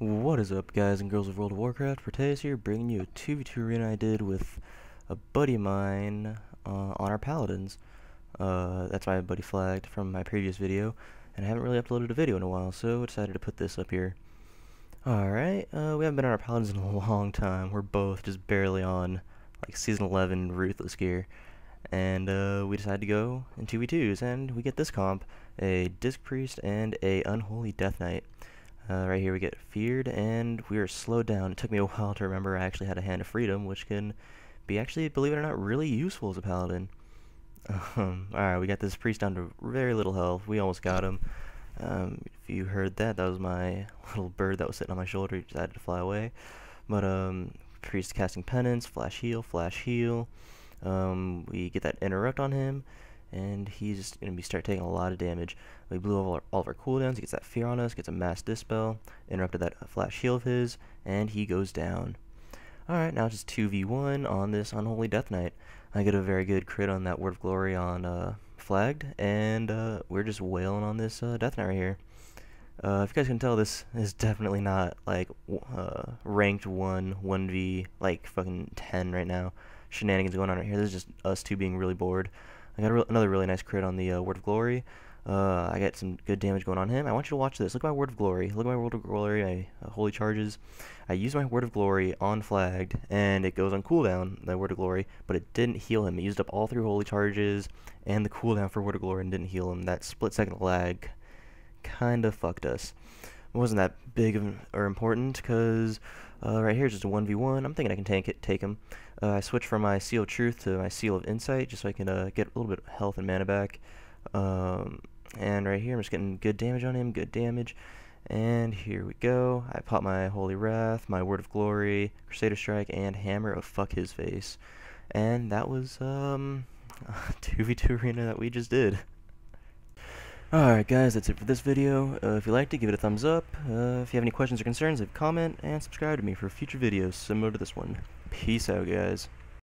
What is up guys and girls of World of Warcraft, Proteus here, bringing you a 2v2 arena I did with a buddy of mine uh, on our paladins. Uh, that's my buddy flagged from my previous video, and I haven't really uploaded a video in a while, so I decided to put this up here. Alright, uh, we haven't been on our paladins in a long time, we're both just barely on like Season 11 Ruthless gear, and uh, we decided to go in 2v2s, and we get this comp, a Disc Priest and a Unholy Death Knight. Uh, right here we get feared, and we are slowed down. It took me a while to remember I actually had a Hand of Freedom, which can be actually, believe it or not, really useful as a paladin. Um, Alright, we got this priest down to very little health. We almost got him. Um, if you heard that, that was my little bird that was sitting on my shoulder. He decided to fly away. But, um, priest casting penance, flash heal, flash heal. Um, we get that interrupt on him and he's going to be start taking a lot of damage. We blew all, our, all of our cooldowns, he gets that fear on us, gets a mass dispel, interrupted that uh, flash shield of his, and he goes down. Alright, now just 2v1 on this Unholy Death Knight. I get a very good crit on that Word of Glory on uh, Flagged, and uh, we're just wailing on this uh, Death Knight right here. Uh, if you guys can tell, this is definitely not like uh, ranked 1, 1v, like fucking 10 right now. Shenanigans going on right here. This is just us two being really bored. I got re another really nice crit on the uh, Word of Glory. Uh, I got some good damage going on him. I want you to watch this. Look at my Word of Glory. Look at my Word of Glory, my uh, Holy Charges. I used my Word of Glory on Flagged, and it goes on cooldown, the Word of Glory, but it didn't heal him. It used up all three Holy Charges and the cooldown for Word of Glory and didn't heal him. That split second lag kind of fucked us it wasn't that big of, or important because uh, right here is just a 1v1. I'm thinking I can tank it, take him. Uh, I switch from my Seal of Truth to my Seal of Insight just so I can uh, get a little bit of health and mana back. Um, and right here I'm just getting good damage on him, good damage. And here we go. I pop my Holy Wrath, my Word of Glory, Crusader Strike, and Hammer of Fuck His Face. And that was um, a 2v2 arena that we just did. Alright guys, that's it for this video. Uh, if you liked it, give it a thumbs up. Uh, if you have any questions or concerns, leave a comment, and subscribe to me for future videos similar to this one. Peace out, guys.